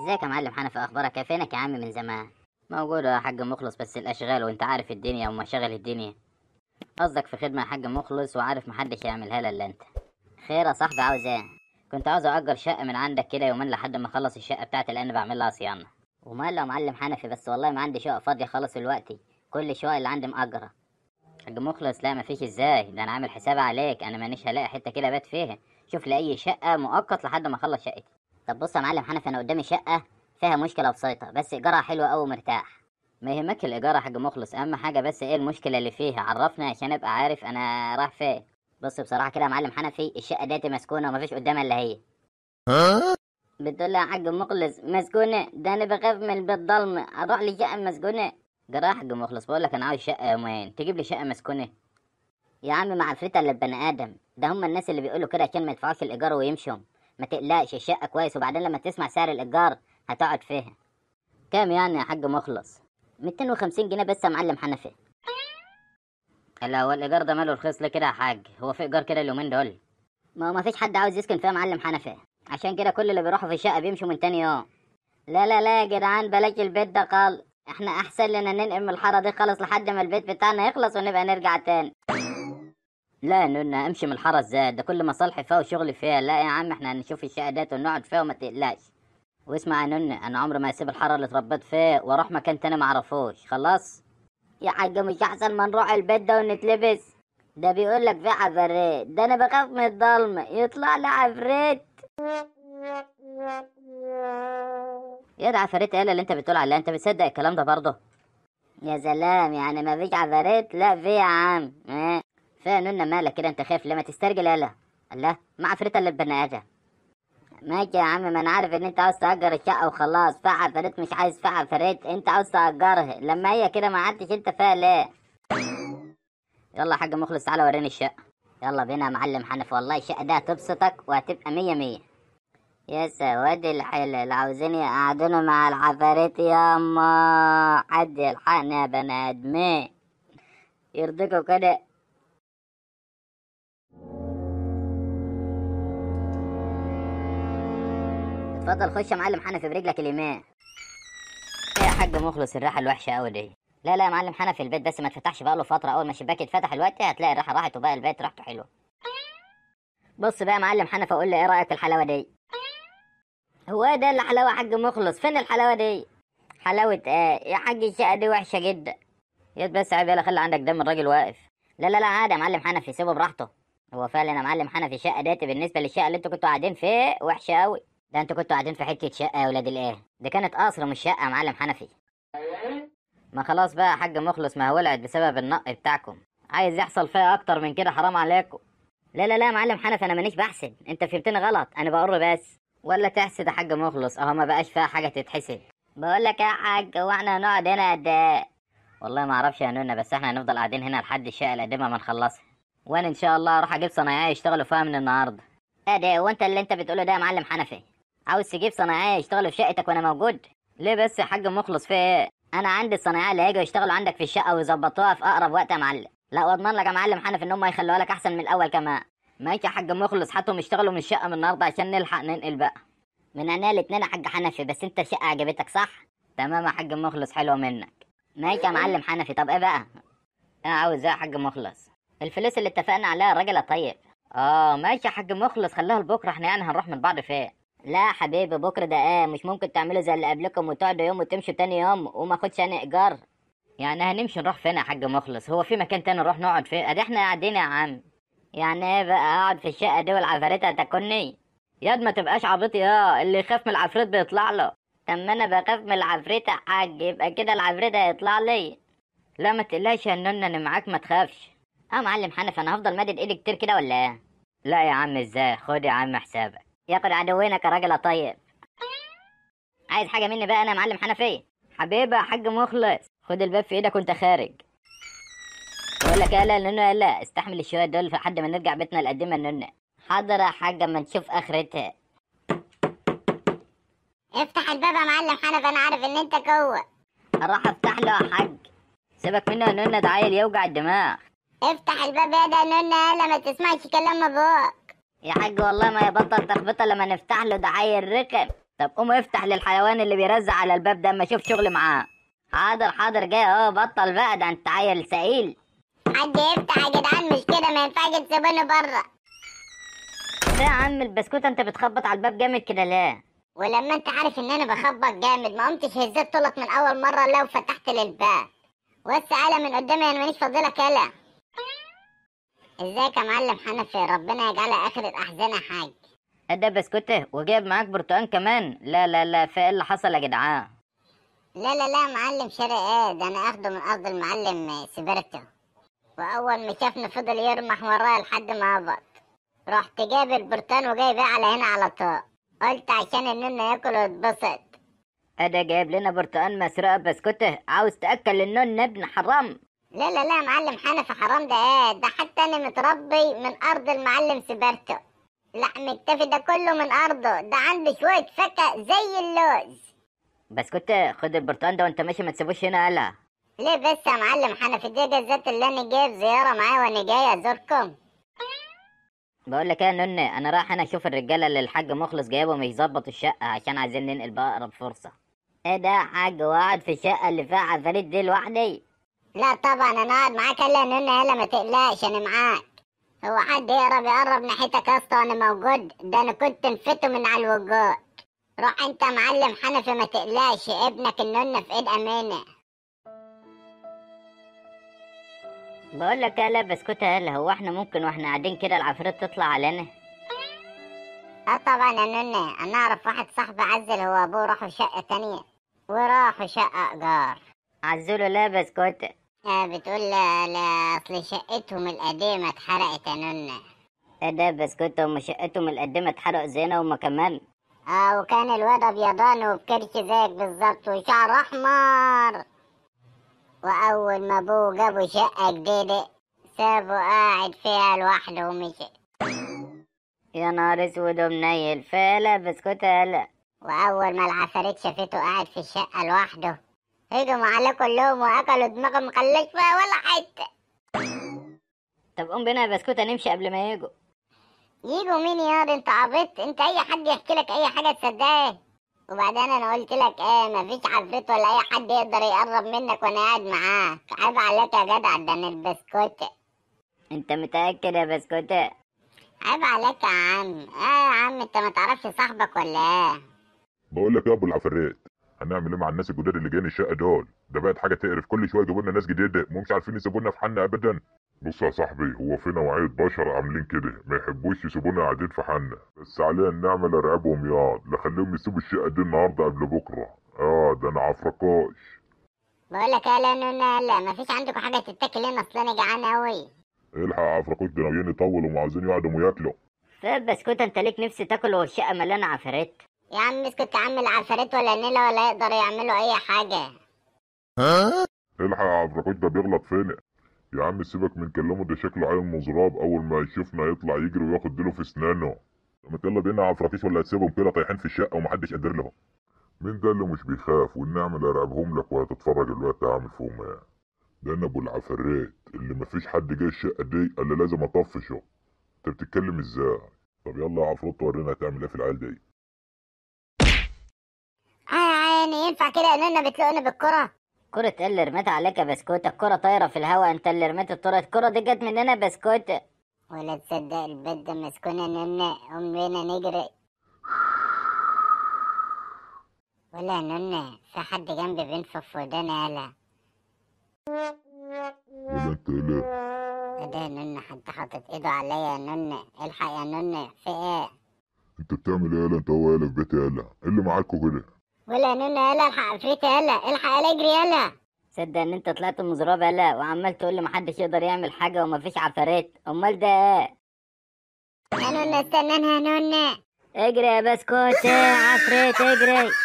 ازيك يا معلم حنفي اخبارك يا إيه؟ فينك يا عم من زمان موجود يا حاج مخلص بس الاشغال وانت عارف الدنيا ومشاغل الدنيا قصدك في خدمه يا حاج مخلص وعارف محدش يعملها الا انت خير يا صاحبي عاوز ايه كنت عاوز اجر شقه من عندك كده يومين لحد ما اخلص الشقه بتاعتي لان بعمل لها صيانه ومال يا معلم حنفي بس والله ما عندي شقه فاضيه خالص دلوقتي كل الشقق اللي عندي مأجره حاج مخلص لا مفيش ازاي ده انا عامل حساب عليك انا مانيش هلاقي حته كده بات فيها شوف لي اي شقه مؤقت لحد ما اخلص شقتي طب بص يا معلم حنفي انا قدامي شقه فيها مشكله بسيطه بس ايجارها حلو قوي ومرتاح ما يهمك الايجار يا حاج مخلص اهم حاجه بس ايه المشكله اللي فيها عرفنا عشان ابقى عارف انا رايح فين بص بصراحه كده يا معلم حنفي الشقه ديت مسكونه ومفيش قدامها الا هي بتقول لي يا حاج مخلص مسكونه ده انا بخاف من البيت ضلمه اروح لشقه مسكونه جرى يا حاج مخلص بقول لك انا عايز شقه يومين تجيب لي شقه مسكونه يا عم مع الفريته اللي بني ادم ده هم الناس اللي بيقولوا كده عشان ما يدفعوش الايجار ويمشوا ما تقلقش الشقه كويس وبعدين لما تسمع سعر الايجار هتقعد فيها كام يعني يا حاج مخلص 250 جنيه بس يا معلم حنفي هلا هو الايجار ده ماله رخيص ليه كده يا حاج هو في ايجار كده اليومين دول ما هو مفيش حد عاوز يسكن فيها يا معلم حنفي عشان كده كل اللي بيروحوا في الشقه بيمشوا من تاني يوم لا لا لا يا جدعان بلاش البيت ده خالص احنا احسن لنا ننقل من الحاره دي خالص لحد ما البيت بتاعنا يخلص ونبقى نرجع تاني لا انه امشي من الحرس زاد ده كل مصالحي فيها وشغلي فيها لا يا عم احنا هنشوف الشهادات ونقعد فيها وما تقلقش واسمع يا نن انا عمري ما هسيب الحاره اللي اتربيت فيها واروح مكان تاني ما اعرفوش خلاص يا حاج مش احسن ما نروح البيت ده ونتلبس ده بيقول لك في عفريت ده انا بخاف من الضلمه يطلع لي عفريت يا ده عفريت ايه اللي انت بتقول عليها انت بتصدق الكلام ده برضه يا سلام يعني ما فيش عفريت لا في يا عم إيه؟ فيا نونا مالك كده انت خايف لما تسترجل يلا الله مع فريتا اللي البني ادم ماشي يا عم ما انا عارف ان انت عاوز تأجر الشقة وخلاص فعل فريت مش عايز فعل فريت انت عاوز تأجرها لما هي كده ما عدتش انت فيها ليه يلا يا حاج مخلص تعالى وريني الشقة يلا بينا يا معلم حنف والله الشقة ده هتبسطك وهتبقى مية مية يا سواد الحلال اللي عاوزين يقعدوني مع العفاريت ياما حد يلحقنا يا بني ادمين يرضيكوا كده اتفضل خش يا معلم حنفي برجلك اليمين ايه يا حاج مخلص الراحه الوحشه قوي دي لا لا يا معلم حنفي البيت بس ما بقى بقاله فتره اول ما الشباك اتفتح الوقت هتلاقي الراحه راحت وبقى البيت راحته حلوه بص بقى يا معلم حنفي قول لي ايه رايك في الحلاوه دي هو ايه ده اللي حلاوه يا حاج مخلص فين الحلاوه دي حلاوه ايه يا حاج الشقه دي وحشه جدا يا بس عيب يلا خلي عندك دم الراجل واقف لا لا لا عادي يا معلم حنفي سيبه براحته هو فعلا يا معلم حنفي الشقه ديت بالنسبه للشقه اللي انتوا كنتوا قاعدين فيه وحشه قوي ده انتوا كنتوا قاعدين في حته شقه يا ولاد الايه دي كانت قصر مش شقه يا معلم حنفي ما خلاص بقى يا حاج مخلص ما هو ولعت بسبب النق بتاعكم عايز يحصل فيها اكتر من كده حرام عليكم لا لا لا يا معلم حنفي انا مانيش بحسد انت فهمتني غلط انا بقر بس ولا تحسد يا حاج مخلص اهو ما بقاش فيها حاجه تتحسد بقول لك يا حاج هو احنا هنقعد هنا قد ايه والله ما اعرفش يا نونا بس احنا هنفضل قاعدين هنا لحد الشقه القديمه ما نخلصها وانا ان شاء الله اروح اجيب صنايعي يشتغلوا فيها من النهارده ايه ده وانت اللي انت بتقوله ده يا معلم حنفي عاوز تجيب صنايعيه يشتغلوا في شقتك وانا موجود ليه بس يا حاج مخلص في ايه انا عندي الصنايعيه اللي هيجوا يشتغلوا عندك في الشقه ويظبطوها في اقرب وقت يا معلم لا واضمن لك يا معلم حنف ان هم هيخلوها لك احسن من الاول كمان ماشي يا حاج مخلص حتهم يشتغلوا من الشقه من النهارده عشان نلحق ننقل بقى من عينيا الاتنين يا حاج حنفي بس انت الشقه عجبتك صح تمام يا حاج مخلص حلوه منك ماشي يا معلم حنفي طب ايه بقى ايه عاوز ايه يا حاج مخلص الفلوس اللي اتفقنا عليها الراجل طيب اه ماشي يا حاج مخلص خليها لبكره احنا يعني هنروح من بعض فين لا حبيبي بكره ده ايه مش ممكن تعملوا زي اللي قبلكم وتقعدوا يوم وتمشوا تاني يوم وما اخدش انا ايجار يعني هنمشي نروح فين يا حاج مخلص هو في مكان تاني نروح نقعد فيه ادي احنا قاعدين يا عم يعني ايه بقى اقعد في الشقه دي والعفاريت هتاكلني ياد ما تبقاش عبيط يا اللي يخاف من العفريت بيطلع له طب ما انا بخاف من العفريت يا حاج يبقى كده العفريت هيطلع لي لا ما تقلقش يا نونا انا معاك ما تخافش اه معلم حنف انا هفضل مادد ايدي كتير كده ولا ايه لا يا عم ازاي خد يا عم حسابك ياكل عدوينك راجل طيب عايز حاجه مني بقى انا معلم حنفيه حبيبه يا حاج مخلص خد الباب في ايدك وانت خارج بقول لك لا لا لا استحمل الشويه دول لحد ما نرجع بيتنا القديمه نونه حاضر يا حاج اما نشوف اخرتها افتح الباب يا معلم حنفي انا عارف ان انت جوه اروح افتح له يا حاج سيبك منه يا نونه ده عيل يوجع الدماغ افتح الباب يا ده نونه يلا ما تسمعش كلام ابوك يا حاج والله ما يبطل تخبطه لما نفتح له ده عيل طب قوم افتح للحيوان اللي بيرزع على الباب ده اما اشوف شغل معاه حاضر حاضر جاي اهو بطل بقى ده انت عيل سائل حد يفتح يا جدعان مش كده ما ينفعش تسيبوني بره يا عم البسكوت انت بتخبط على الباب جامد كده ليه ولما انت عارف ان انا بخبط جامد ما قمتش هزيت طولك من اول مره لو فتحت للباب وسع من قدامي انا يعني مانيش فاضلك كلام ازيك يا معلم حنفي ربنا يجعل اخر الاحزان يا حاج ادي بسكوته وجايب معاك برتقان كمان لا لا لا في ايه اللي حصل يا جدعان لا لا لا معلم شاري ايه ده انا اخده من ارض المعلم سبرته واول ما شافني فضل يرمح ورايا لحد ما هبط رحت جايب البرتقان وجايب ايه على هنا على طول قلت عشان النون ياكل ويتبسط ادي جايب لنا برتقان مسروق بسكوته عاوز تاكل النون ابن حرام لا لا لا معلم حنفي حرام ده ده حتى انا متربي من ارض المعلم سيبرتو لا مكتفي ده كله من ارضه ده عنده شويه فكه زي اللوز بس كنت خد البرتقال ده وانت ماشي ما تسيبوش هنا يلا ليه بس يا معلم حنفي دي بالذات اللي انا جايب زياره معاه وانا جاي ازوركم بقول لك ايه يا انا رايح انا اشوف الرجاله اللي الحاج مخلص جايبهم يظبطوا الشقه عشان عايزين ننقل باقرب فرصه ايه ده يا حاج واقعد في الشقه اللي فيها عفاريت دي لوحدي لا طبعا انا قاعد معاك الا لي انه يلا ما تقلقش انا معاك هو حد يقرب يقرب ناحيتك يا اسطى وانا موجود ده انا كنت نفته من على الوجود روح انت معلم حنفي ما تقلقش ابنك النونة في ايد امانه بقول لك لابس بسكوت يالا هو احنا ممكن واحنا قاعدين كده العفريت تطلع علينا اه طبعا يا نونة انا اعرف واحد صاحبي عزل هو ابوه راحوا شقه تانية وراحوا شقه ايجار عزله لا بسكوت آه، بتقول لا اصل شقتهم القديمه اتحرقت يا نونة ايه ده بس كنت هم شقتهم القديمه اتحرقوا زينا هما كمان اه وكان الواد ابيضان وبكرش زيك بالظبط وشعر احمر واول ما ابوه جابوا شقه جديده سابه قاعد فيها لوحده ومشي يا نهار اسود ومنيل فلا بسكوت هلا واول ما العفاريت شافته قاعد في الشقه لوحده هجموا على كلهم واكلوا دماغهم فيها ولا حتة طب قوم بينا يا بسكوتة نمشي قبل ما يجوا يجوا مين يا انت عبيط انت اي حد يحكي لك اي حاجة تصدقها وبعدين انا قلت لك ايه مفيش عفريت ولا اي حد يقدر يقرب منك وانا قاعد معاك عيب عليك يا جدع ده انا البسكوتة انت متأكد يا بسكوتة عيب عليك يا عم ايه يا عم انت ما تعرفش صاحبك ولا ايه بقول لك يا ابو العفريت هنعمل ايه مع الناس الجداد اللي جايين الشقه دول ده بقت حاجه تقرف كل شويه يجيبوا لنا ناس جديده ومش عارفين يسيبونا في حالنا ابدا بص يا صاحبي هو في نوعية بشر عاملين كده ما يحبوش يسيبونا قاعدين في حالنا بس علينا نعمل ارعبهم ياض لخليهم يسيبوا الشقة دي النهاردة قبل بكرة اه ده انا عفركاش بقول لك يا لا لا مفيش عندكم حاجة تتاكل هنا اصل انا جعان قوي الحق يا عفركوش ده ناويين يطولوا وعايزين يقعدوا وياكلوا بسكوت انت ليك نفسي تاكل والشقة مليانة عفريت يا عم اسكت يا عم العفاريت ولا نيلة ولا يقدر يعملوا أي حاجة ها؟ الحق يا عبد ده بيغلط فين؟ يا عم سيبك من كلامه ده شكله عيل مزراب أول ما يشوفنا يطلع يجري وياخد ديله في أسنانه طب يلا بينا عفراتيش ولا هتسيبهم كده طايحين في الشقة ومحدش قادر لهم مين ده اللي مش بيخاف والنعم اللي ارعبهم لك وهتتفرج الوقت هعمل فيهم ايه ده انا ابو العفريت اللي مفيش حد جاي الشقة دي الا لازم اطفشه انت بتتكلم ازاي طب يلا يا عفروت ورينا هتعمل ايه في العيال دي يعني ينفع كده اننا بتلاقونا بالكره كرة ايه اللي رميت عليك يا بسكوت الكرة طايرة في الهواء انت اللي رميت الكرة الكرة دي جت مننا بسكوت ولا تصدق البت ده مسكونة نونا أمنا نجري ولا نونا في حد جنبي بينفخ في ودانا يالا ولا انت ايه ده يا نونا حد حاطط ايده عليا يا نونا الحق يا نونا في ايه انت بتعمل ايه يالا انت هو يالا في بيتي يالا إيه اللي معاكوا كده ولا نونا يلا الحق عفريتي يلا الحق يلا اجري يلا صدق ان انت طلعت من زرابه يلا وعمال تقول لي محدش يقدر يعمل حاجه ومفيش عفاريت امال ده ايه يا نونا استنى يا نونا اجري يا بسكوت عفريت اجري